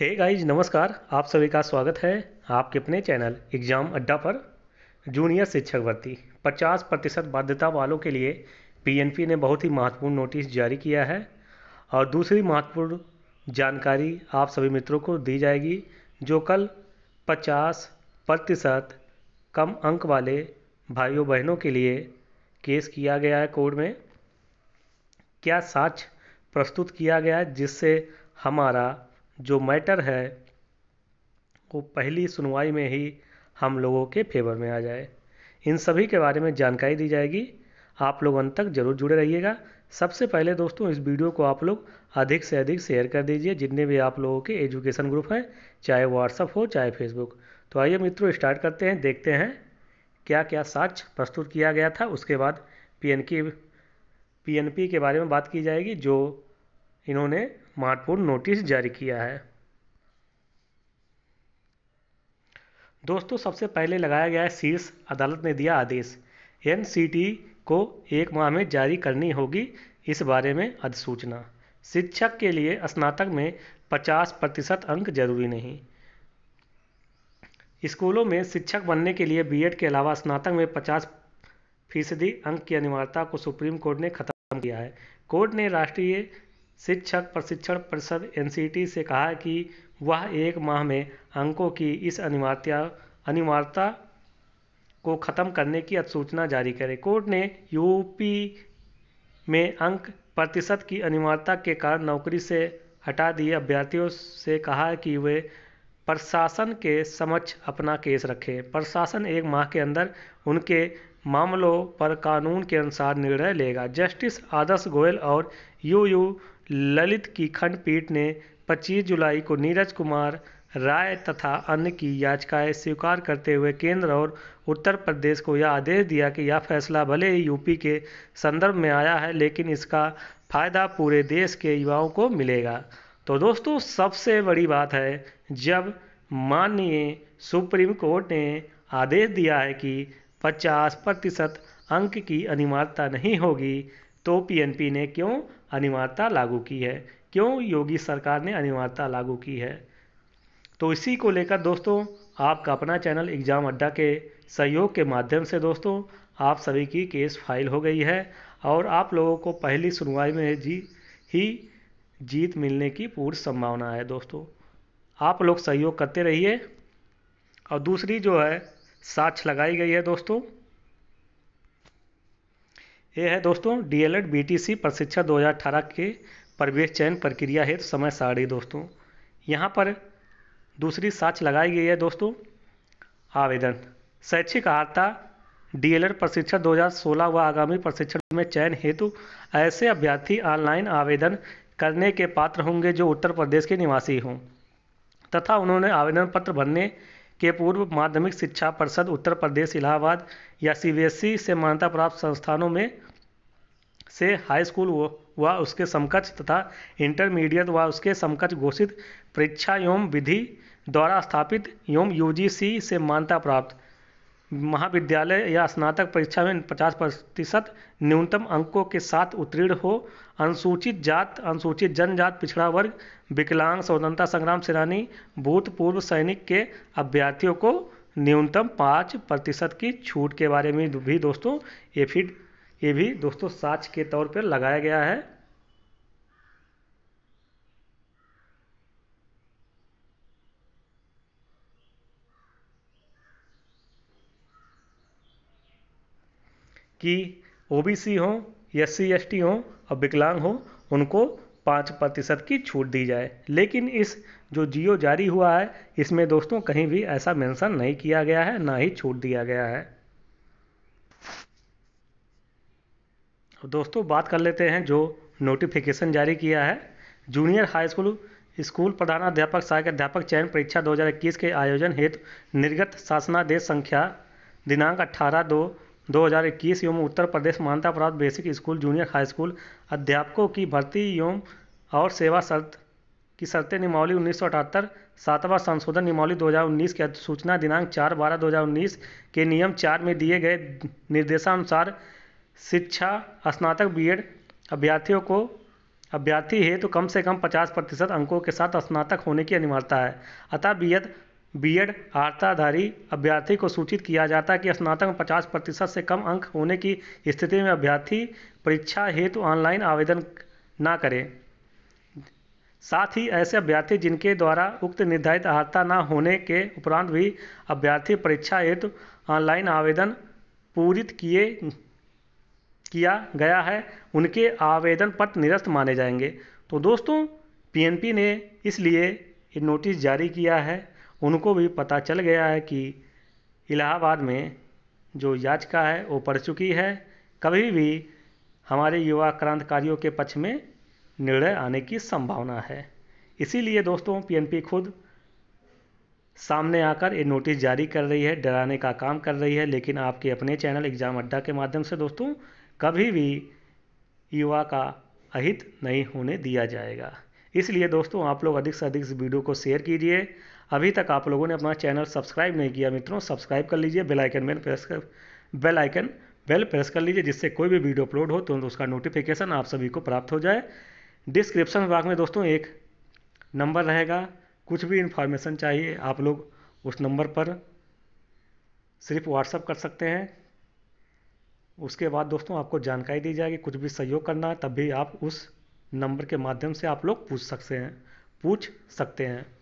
हे hey guys नमस्कार आप सभी का स्वागत है आपके अपने चैनल एग्जाम अड्डा पर जूनियर शिक्षक भर्ती 50 प्रतिशत बाध्यता वालों के लिए पीएनपी ने बहुत ही महत्वपूर्ण नोटिस जारी किया है और दूसरी महत्वपूर्ण जानकारी आप सभी मित्रों को दी जाएगी जो कल 50 प्रतिशत कम अंक वाले भाइयों बहनों के लिए केस किया गया है कोर्ट में क्या साक्ष प्रस्तुत किया गया है जिससे हमारा जो मैटर है वो पहली सुनवाई में ही हम लोगों के फेवर में आ जाए इन सभी के बारे में जानकारी दी जाएगी आप लोग अंत तक जरूर जुड़े रहिएगा सबसे पहले दोस्तों इस वीडियो को आप लोग अधिक से अधिक शेयर कर दीजिए जितने भी आप लोगों के एजुकेशन ग्रुप हैं चाहे व्हाट्सअप हो चाहे फेसबुक तो आइए मित्रों स्टार्ट करते हैं देखते हैं क्या क्या साक्ष्य प्रस्तुत किया गया था उसके बाद P N P N P के बारे में बात की जाएगी जो इन्होंने महत्वपूर्ण नोटिस जारी किया है दोस्तों सबसे पहले लगाया गया है शीर्ष अदालत ने दिया आदेश एन को एक माह में जारी करनी होगी इस बारे में अधिसूचना शिक्षक के लिए स्नातक में 50 प्रतिशत अंक जरूरी नहीं स्कूलों में शिक्षक बनने के लिए बीएड के अलावा स्नातक में 50 फीसदी अंक की अनिवार्यता को सुप्रीम कोर्ट ने खत्म किया है कोर्ट ने राष्ट्रीय शिक्षक प्रशिक्षण परिषद एन e से कहा कि वह एक माह में अंकों की इस अनिवार्य अनिवार्यता को खत्म करने की अधिसूचना जारी करे कोर्ट ने यूपी में अंक प्रतिशत की अनिवार्यता के कारण नौकरी से हटा दिए अभ्यर्थियों से कहा कि वे प्रशासन के समक्ष अपना केस रखें प्रशासन एक माह के अंदर उनके मामलों पर कानून के अनुसार निर्णय लेगा जस्टिस आदर्श गोयल और यू यू ललित की खंडपीठ ने 25 जुलाई को नीरज कुमार राय तथा अन्य की याचिकाएं स्वीकार करते हुए केंद्र और उत्तर प्रदेश को यह आदेश दिया कि यह फैसला भले ही यूपी के संदर्भ में आया है लेकिन इसका फ़ायदा पूरे देश के युवाओं को मिलेगा तो दोस्तों सबसे बड़ी बात है जब माननीय सुप्रीम कोर्ट ने आदेश दिया है कि 50 प्रतिशत अंक की अनिवार्यता नहीं होगी तो पीएनपी ने क्यों अनिवार्यता लागू की है क्यों योगी सरकार ने अनिवार्यता लागू की है तो इसी को लेकर दोस्तों आपका अपना चैनल एग्ज़ाम अड्डा के सहयोग के माध्यम से दोस्तों आप सभी की केस फाइल हो गई है और आप लोगों को पहली सुनवाई में जी ही जीत मिलने की पूर्ण संभावना है दोस्तों आप लोग सहयोग करते रहिए और दूसरी जो है साक्ष लगाई गई है दोस्तों ये है दोस्तों डी एल एड प्रशिक्षण 2018 के प्रवेश चयन प्रक्रिया हेतु तो समय सारणी दोस्तों यहाँ पर दूसरी साक्ष लगाई गई है दोस्तों आवेदन शैक्षिक डी डीएलएड प्रशिक्षण 2016 व आगामी प्रशिक्षण में चयन हेतु ऐसे अभ्यर्थी ऑनलाइन आवेदन करने के पात्र होंगे जो उत्तर प्रदेश के निवासी हों तथा उन्होंने आवेदन पत्र भरने के पूर्व माध्यमिक शिक्षा परिषद उत्तर प्रदेश इलाहाबाद या सीबीएसई e से मान्यता प्राप्त संस्थानों में से हाई स्कूल व उसके समकक्ष तथा इंटरमीडिएट व उसके समकक्ष घोषित परीक्षा एवं विधि द्वारा स्थापित एवं यू से मान्यता प्राप्त महाविद्यालय या स्नातक परीक्षा में 50 प्रतिशत न्यूनतम अंकों के साथ उत्तीर्ण हो अनुसूचित जात अनुसूचित जनजात पिछड़ा वर्ग विकलांग स्वतंत्रता संग्राम सेनानी भूतपूर्व सैनिक के अभ्यर्थियों को न्यूनतम पाँच प्रतिशत की छूट के बारे में भी दोस्तों ये फिर ये भी दोस्तों साक्ष के तौर पर लगाया गया है कि ओबीसी हो एस सी एस टी हो और विकलांग हो उनको पाँच प्रतिशत की छूट दी जाए लेकिन इस जो जियो जारी हुआ है इसमें दोस्तों कहीं भी ऐसा मेंशन नहीं किया गया है ना ही छूट दिया गया है दोस्तों बात कर लेते हैं जो नोटिफिकेशन जारी किया है जूनियर हाई स्कूल स्कूल प्रधानाध्यापक सहायक अध्यापक चयन परीक्षा 2021 के आयोजन हेतु निर्गत शासनादेश संख्या दिनांक 18 दो 2021 एवं उत्तर प्रदेश मान्यता प्राप्त basic school junior high school अध्यापकों की भर्ती एवं और सेवा शर्त की शर्तें नियमावली उन्नीस सातवां संशोधन नियमावली 2019 की अधिसूचना दिनांक 4 बारह 2019 के नियम चार में दिए गए निर्देशानुसार शिक्षा स्नातक बी एड अभ्यर्थियों को अभ्यर्थी हेतु तो कम से कम पचास प्रतिशत अंकों के साथ स्नातक होने की अनिवार्यता है अतः बी एड बी एड अभ्यर्थी को सूचित किया जाता है कि स्नातक में पचास प्रतिशत से कम अंक होने की स्थिति में अभ्यर्थी परीक्षा हेतु तो ऑनलाइन आवेदन ना करें साथ ही ऐसे अभ्यर्थी जिनके द्वारा उक्त निर्धारित अर्हता न होने के उपरांत भी अभ्यर्थी परीक्षा हेतु ऑनलाइन आवेदन पूरित किए किया गया है उनके आवेदन पत्र निरस्त माने जाएंगे तो दोस्तों पीएनपी ने इसलिए ये नोटिस जारी किया है उनको भी पता चल गया है कि इलाहाबाद में जो याचिका है वो पड़ चुकी है कभी भी हमारे युवा क्रांतिकारियों के पक्ष में निर्णय आने की संभावना है इसीलिए दोस्तों पीएनपी खुद सामने आकर ये नोटिस जारी कर रही है डराने का काम कर रही है लेकिन आपके अपने चैनल एग्ज़ाम अड्डा के माध्यम से दोस्तों कभी भी युवा का अहित नहीं होने दिया जाएगा इसलिए दोस्तों आप लोग अधिक से अधिक इस वीडियो को शेयर कीजिए अभी तक आप लोगों ने अपना चैनल सब्सक्राइब नहीं किया मित्रों सब्सक्राइब कर लीजिए बेल आइकन बेल प्रेस कर बेल आइकन बेल प्रेस कर लीजिए जिससे कोई भी वीडियो अपलोड हो तो उसका नोटिफिकेशन आप सभी को प्राप्त हो जाए डिस्क्रिप्शन बाग में दोस्तों एक नंबर रहेगा कुछ भी इन्फॉर्मेशन चाहिए आप लोग उस नंबर पर सिर्फ व्हाट्सअप कर सकते हैं उसके बाद दोस्तों आपको जानकारी दी जाएगी कुछ भी सहयोग करना है तब भी आप उस नंबर के माध्यम से आप लोग पूछ सकते हैं पूछ सकते हैं